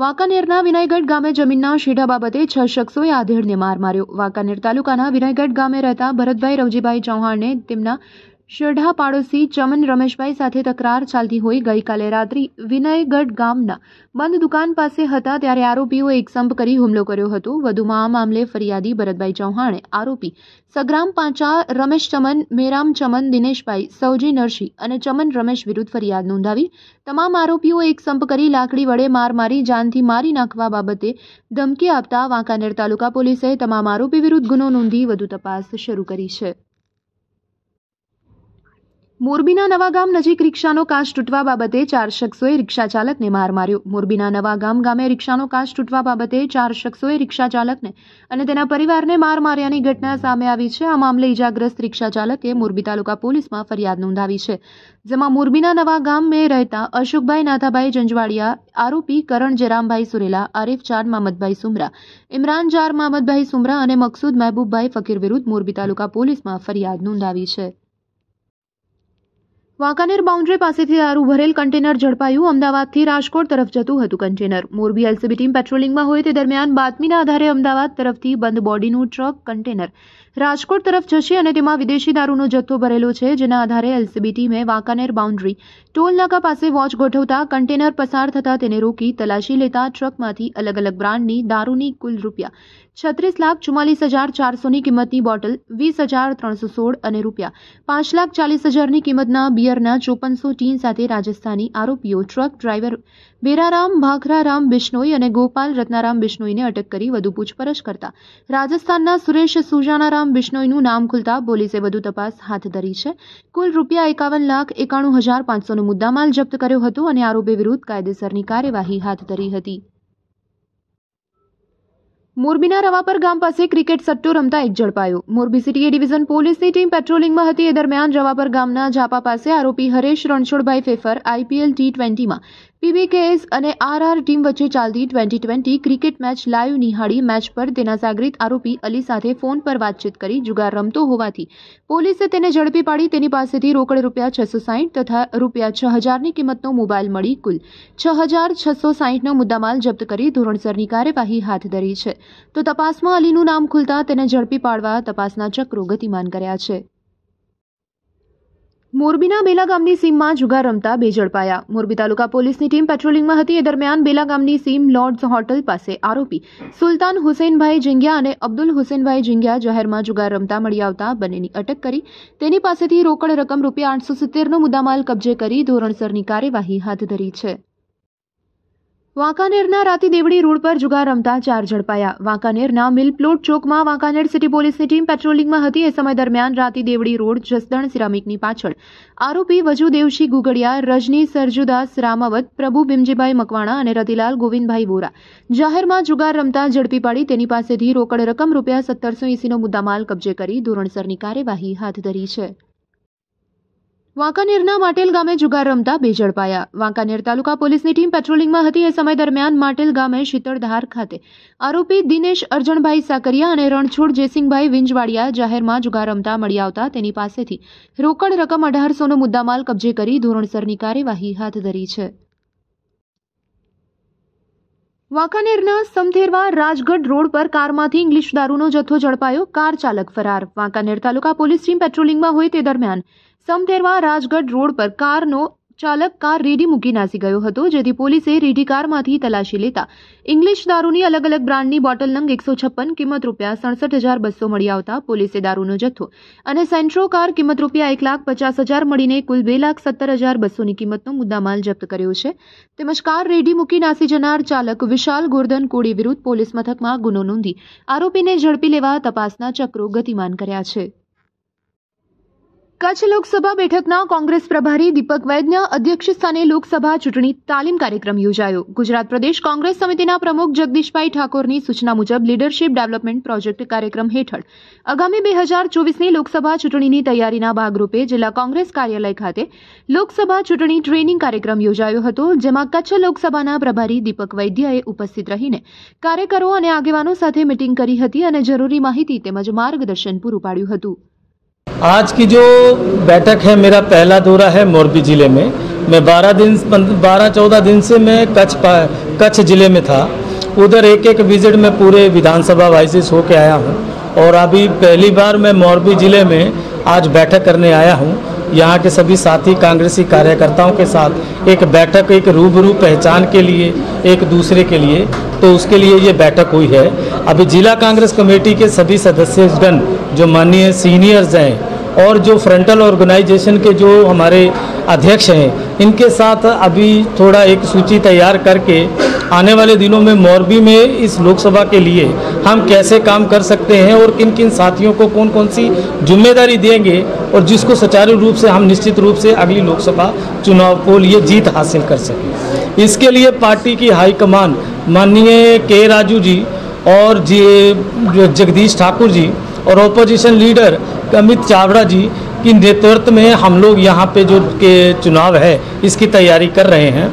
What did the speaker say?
વાંકાનેરના વિનાયગઢ ગામે જમીનના શીઢા બાબતે છ શખ્સોએ આધેડને માર માર્યો વાંકાનેર તાલુકાના વિનાયગઢ ગામે રહેતા ભરતભાઈ રવજીભાઈ ચૌહાણને તેમના શેરઢા પાડોશી ચમન રમેશભાઈ સાથે તકરાર ચાલતી હોઈ ગઈકાલે રાત્રિ વિનયગઢ ગામના બંધ દુકાન પાસે હતા ત્યારે આરોપીઓએ એકસંપ કરી હુમલો કર્યો હતો વધુમાં આ મામલે ફરિયાદી ભરતભાઈ ચૌહાણે આરોપી સગ્રામ પાંચા રમેશ ચમન મેરામ ચમન દિનેશભાઈ સૌજી નરસિંહ અને ચમન રમેશ વિરુદ્ધ ફરિયાદ નોંધાવી તમામ આરોપીઓએ એકસંપ કરી લાકડી વડે માર મારી જાનથી મારી નાખવા બાબતે ધમકી આપતા વાંકાનેર તાલુકા પોલીસે તમામ આરોપી વિરુદ્ધ ગુનો નોંધી વધુ તપાસ શરૂ કરી છે મોરબીના નવા ગામ નજીક રિક્ષાનો કાચ તૂટવા બાબતે ચાર શખ્સોએ રિક્ષા ચાલકને માર માર્યો મોરબીના નવા ગામ ગામે રિક્ષાનો કાચ તૂટવા બાબતે ચાર શખ્સોએ રિક્ષા ચાલકને અને તેના પરિવારને માર માર્યાની ઘટના સામે આવી છે આ મામલે ઇજાગ્રસ્ત રિક્ષા ચાલકે મોરબી તાલુકા પોલીસમાં ફરિયાદ નોંધાવી છે જેમાં મોરબીના નવાગામ મેં રહેતા અશોકભાઈ નાથાભાઈ જંજવાડિયા આરોપી કરણ જયરામભાઈ સુરેલા આરીફ ચાર મામદભાઈ સુમરા ઇમરાન ચાર મામદભાઈ સુમરા અને મકસૂદ મહેબૂબભાઈ ફકીર વિરુદ્ધ મોરબી તાલુકા પોલીસમાં ફરિયાદ નોંધાવી છે વાંકાનેર બાઉન્ડ્રી પાસેથી દારૂ ભરેલ કન્ટેનર ઝડપાયું અમદાવાદથી રાજકોટ તરફ જતું હતું કન્ટેનર મોરબી એલસીબી ટીમ પેટ્રોલિંગમાં હોય તે દરમિયાન બાતમીના આધારે અમદાવાદ તરફથી બંધ બોડીનું ટ્રક કન્ટેનર રાજકોટ તરફ જશે અને તેમાં વિદેશી દારૂનો જથ્થો ભરેલો છે જેના આધારે એલસીબી ટીમે વાંકાનેર બાઉન્ડ્રી ટોલનાકા પાસે વોચ ગોઠવતા કન્ટેનર પસાર થતા તેને રોકી તલાશી લેતા ટ્રકમાંથી અલગ અલગ બ્રાન્ડની દારૂની કુલ રૂપિયા છત્રીસ લાખ ચુમ્માલીસ હજાર ચારસોની કિંમતની બોટલ વીસ હજાર ત્રણસો સોળ અને રૂપિયા પાંચ લાખ ચાલીસ હજારની કિંમતના બિયરના ચોપનસો ટીન સાથે રાજસ્થાની આરોપીઓ ટ્રક ડ્રાઈવર બેરારામ ભાખરારામ બિશ્નોઈ અને ગોપાલ રત્નારામ બિશ્નોઈને અટક કરી વધુ પૂછપરછ કરતા રાજસ્થાનના સુરેશ સુજાનારામ બિશ્નોઈનું નામ ખુલતા પોલીસે વધુ તપાસ હાથ ધરી છે કુલ રૂપિયા એકાવન લાખ એકાણું હજાર પાંચસોનો મુદ્દામાલ જપ્ત કર્યો હતો અને આરોપી વિરુદ્ધ કાયદેસરની કાર્યવાહી હાથ ધરી હતી મોરબીના રવાપર ગામ પાસે ક્રિકેટ સટ્ટો રમતા એક ઝડપાયો મોરબી સિટી ડિવિઝન પોલીસની ટીમ પેટ્રોલિંગમાં હતી એ દરમિયાન રવાપર ગામના ઝાપા પાસે આરોપી હરેશ રણછોડભાઈ ફેફર આઈપીએલ ટી ટ્વેન્ટીમાં પીબીકેએસ અને આરઆર ટીમ વચ્ચે ચાલતી twenty twenty cricket match live નિહાળી મેચ પર તેના જાગૃત આરોપી અલી સાથે ફોન પર વાતચીત કરી જુગાર રમતો હોવાથી પોલીસે તેને ઝડપી પાડી તેની પાસેથી રોકડ રૂપિયા છસો સાહીઠ તથા રૂપિયા છ હજારની કિંમતનો મોબાઈલ મળી કુલ છ હજાર છસો સાહીઠનો મુદ્દામાલ જપ્ત કરી ધોરણસરની કાર્યવાહી હાથ ધરી છે તો તપાસમાં અલીનું નામ ખુલતા તેને ઝડપી પાડવા તપાસના ચક્રો ગતિમાન કર્યા છે મોરબીના બેલા ગામની સીમમાં જુગાર રમતા બે ઝડપાયા મોરબી તાલુકા પોલીસની ટીમ પેટ્રોલિંગમાં હતી એ દરમિયાન બેલા ગામની સીમ લોર્ડ્સ હોટલ પાસે આરોપી સુલતાન હુસેનભાઈ જિંગ્યા અને અબ્દુલ હુસેનભાઈ જિંગિયા જાહેરમાં જુગાર રમતા મળી આવતા બંનેની અટક કરી તેની પાસેથી રોકડ રકમ રૂપિયા આઠસો સિત્તેરનો મુદ્દામાલ કબજે કરી ધોરણસરની કાર્યવાહી હાથ ધરી છે વાંકાનેરના રાતીદેવડી રોડ પર જુગાર રમતા ચાર ઝડપાયા વાંકાનેરના મિલપ્લોટ ચોકમાં વાંકાનેર સિટી પોલીસની ટીમ પેટ્રોલિંગમાં હતી એ સમય દરમિયાન રાતીદેવડી રોડ જસદણ સિરામિકની પાછળ આરોપી વજુ દેવશી ગુગડિયા રજની સરજુદાસ રામાવત પ્રભુ ભીમજીભાઈ મકવાણા અને રતિલાલ ગોવિંદભાઈ વોરા જાહેરમાં જુગાર રમતા ઝડપી પાડી તેની પાસેથી રોકડ રકમ રૂપિયા સત્તરસો એંસીનો મુદ્દામાલ કબજે કરી ધોરણસરની કાર્યવાહી હાથ ધરી છે વાંકાનેરના માટેલ ગામે જુગાર રમતા બે ઝડપાયા વાંકાનેર તાલુકા પોલીસની ટીમ પેટ્રોલિંગમાં હતી એ સમય દરમિયાન માટેલ ગામે શીતળધાર ખાતે આરોપી દિનેશ અર્જણભાઈ સાકરિયા અને રણછોડ જયસિંહભાઈ વિંજવાડિયા જાહેરમાં જુગાર રમતા મળી આવતા તેની પાસેથી રોકડ રકમ અઢારસોનો મુદ્દામાલ કબજે કરી ધોરણસરની કાર્યવાહી હાથ ધરી છે વાંકાનેરના સમથેરવા રાજગઢ રોડ પર કારમાંથી ઇંગ્લિશ દારૂનો જથ્થો ઝડપાયો કાર ચાલક ફરાર વાંકાનેર તાલુકા પોલીસ ટીમ પેટ્રોલિંગમાં હોય તે દરમિયાન સમથેરવા રાજગઢ રોડ પર કારનો ચાલક કાર રેડી મૂકી નાસી ગયો હતો જેથી પોલીસે રેડી કારમાંથી તલાશી લેતા ઇંગ્લિશ દારૂની અલગ અલગ બ્રાન્ડની બોટલ નંગ એકસો છપ્પન કિંમત રૂપિયા સડસઠ હજાર બસો મળી આવતા પોલીસે દારૂનો જથ્થો અને સેન્ટ્રો કાર કિંમત રૂપિયા એક લાખ પચાસ હજાર મળીને કુલ બે લાખ સત્તર હજાર બસોની કિંમતનો મુદ્દામાલ જપ્ત કર્યો છે તેમજ કાર રેડી મૂકી નાસી જનાર ચાલક વિશાલ ગોરધન કોળી વિરુદ્ધ પોલીસ મથકમાં ગુનો નોંધી આરોપીને ઝડપી લેવા તપાસના ચક્રો ગતિમાન કર્યા છે કચ્છ લોકસભા બેઠકના કોંગ્રેસ પ્રભારી દીપક વૈદ્યના સ્થાને લોકસભા ચૂંટણી તાલીમ કાર્યક્રમ યોજાયો ગુજરાત પ્રદેશ કોંગ્રેસ સમિતિના પ્રમુખ જગદીશભાઈ ઠાકોરની સૂચના મુજબ લીડરશીપ ડેવલપમેન્ટ પ્રોજેક્ટ કાર્યક્રમ હેઠળ આગામી બે હજાર ચોવીસની લોકસભા ચૂંટણીની તૈયારીના ભાગરૂપે જિલ્લા કોંગ્રેસ કાર્યાલય ખાતે લોકસભા ચૂંટણી ટ્રેનિંગ કાર્યક્રમ યોજાયો હતો જેમાં કચ્છ લોકસભાના પ્રભારી દીપક વૈદ્યએ ઉપસ્થિત રહીને કાર્યકરો અને આગેવાનો સાથે મિટિંગ કરી હતી અને જરૂરી માહિતી તેમજ માર્ગદર્શન પૂરું પાડ્યું હતું आज की जो बैठक है मेरा पहला दौरा है मोरबी ज़िले में मैं 12 दिन 12 14 दिन से मैं कच्छ कच्छ ज़िले में था उधर एक एक विजिट में पूरे विधानसभा वाइसिस होके आया हूँ और अभी पहली बार मैं मोरबी ज़िले में आज बैठक करने आया हूँ यहाँ के सभी साथी कांग्रेसी कार्यकर्ताओं के साथ एक बैठक एक रूबरू पहचान के लिए एक दूसरे के लिए तो उसके लिए ये बैठक हुई है अभी जिला कांग्रेस कमेटी के सभी सदस्यगण जो माननीय सीनियर्स हैं और जो फ्रंटल ऑर्गेनाइजेशन के जो हमारे अध्यक्ष हैं इनके साथ अभी थोड़ा एक सूची तैयार करके आने वाले दिनों में मौरबी में इस लोकसभा के लिए हम कैसे काम कर सकते हैं और किन किन साथियों को कौन कौन सी जिम्मेदारी देंगे और जिसको सुचारू रूप से हम निश्चित रूप से अगली लोकसभा चुनाव को लिए जीत हासिल कर सकें इसके लिए पार्टी की हाईकमान माननीय के राजू जी और जी जगदीश ठाकुर जी और ओपोजिशन लीडर अमित चावड़ा जी के नेतृत्व में हम लोग यहाँ पे जो के चुनाव है इसकी तैयारी कर रहे हैं